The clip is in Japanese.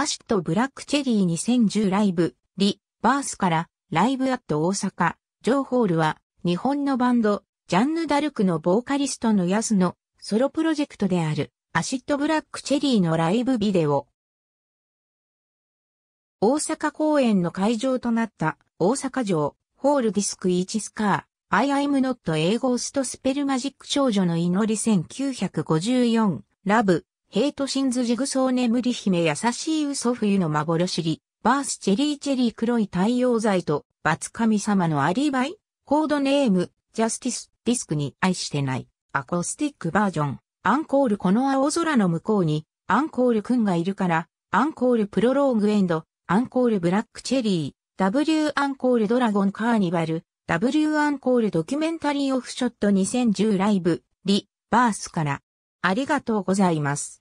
アシットブラックチェリー2010ライブ、リ、バースから、ライブアット大阪、ジョーホールは、日本のバンド、ジャンヌ・ダルクのボーカリストのすのソロプロジェクトである、アシッドブラックチェリーのライブビデオ。大阪公演の会場となった大阪城ホールディスク1スカー I イ・ m not a ghost スペルマジック少女の祈り1954ラブヘイトシンズジグソー眠り姫優しい嘘冬の幻り、バースチェリーチェリー黒い太陽剤と、バツ神様のアリバイ、コードネーム、ジャスティス、ディスクに愛してない、アコースティックバージョン、アンコールこの青空の向こうに、アンコールくんがいるから、アンコールプロローグエンド、アンコールブラックチェリー、W アンコールドラゴンカーニバル、W アンコールドキュメンタリーオフショット2010ライブ、リ、バースから、ありがとうございます。